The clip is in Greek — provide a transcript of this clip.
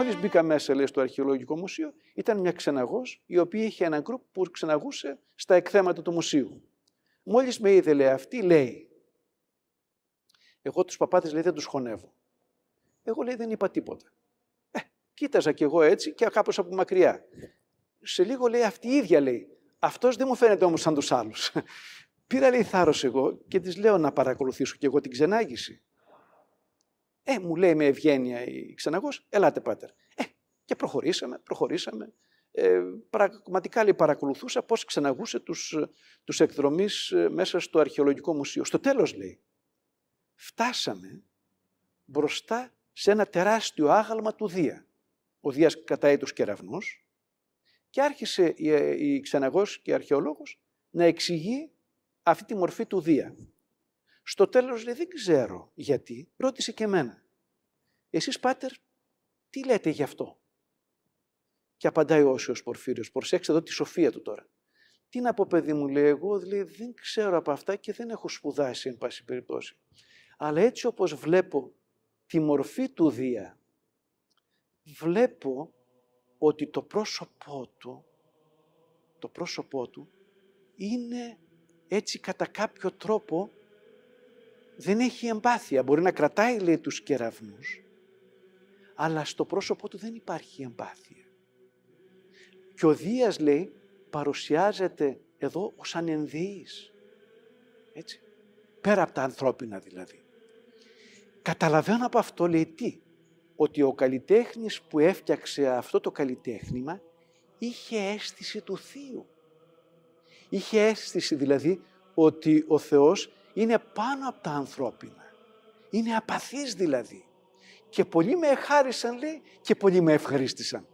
Μόλις μπήκα μέσα, λέει, στο Αρχαιολογικό Μουσείο, ήταν μια ξεναγός η οποία είχε ένα γκρουπ που ξεναγούσε στα εκθέματα του μουσείου. Μόλις με είδε, λέει, αυτή λέει. Εγώ τους παπάτες, λέει, δεν τους χωνεύω. Εγώ, λέει, δεν είπα τίποτα. Ε, κοίταζα κι εγώ έτσι και κάπως από μακριά. Σε λίγο, λέει, αυτή η ίδια λέει. Αυτός δεν μου φαίνεται όμως σαν τους άλλους. Πήρα, λέει, θάρρος εγώ και της λέω να παρακολουθήσω κι εγώ την ξενάγηση. Ε, μου λέει με ευγένεια η ξεναγός, ελάτε πάτερ. Ε, και προχωρήσαμε, προχωρήσαμε. Ε, πραγματικά λέει, παρακολουθούσα πώς ξεναγούσε τους, τους εκδρομείς ε, μέσα στο αρχαιολογικό μουσείο. Στο τέλος λέει, φτάσαμε μπροστά σε ένα τεράστιο άγαλμα του Δία. Ο Δίας κατάει τους κεραυνούς και άρχισε η, ε, η ξεναγός και ο αρχαιολόγος να εξηγεί αυτή τη μορφή του Δία. Στο τέλος λέει δεν ξέρω γιατί, ρώτησε και εμένα. Εσείς πάτερ τι λέτε γι' αυτό. Και απαντάει ο Όσιος Πορφύριος, προσέξτε εδώ τη σοφία του τώρα. Τι να πω παιδί μου λέει εγώ, δεν ξέρω από αυτά και δεν έχω σπουδάσει εν πάση περιπτώσει. Αλλά έτσι όπως βλέπω τη μορφή του Δία, βλέπω ότι το πρόσωπό του, το πρόσωπό του είναι έτσι κατά κάποιο τρόπο δεν έχει εμπάθεια. Μπορεί να κρατάει, λέει, τους κεραυνούς, αλλά στο πρόσωπό του δεν υπάρχει εμπάθεια. Και ο Δίας, λέει, παρουσιάζεται εδώ ως ανενδύης. Έτσι. Πέρα από τα ανθρώπινα δηλαδή. Καταλαβαίνω από αυτό, λέει, τι. Ότι ο καλλιτέχνης που έφτιαξε αυτό το καλλιτέχνημα είχε αίσθηση του Θείου. Είχε αίσθηση δηλαδή ότι ο Θεός είναι πάνω από τα ανθρώπινα. Είναι απαθής δηλαδή. Και πολλοί με εχάρισαν λέει και πολλοί με ευχαρίστησαν.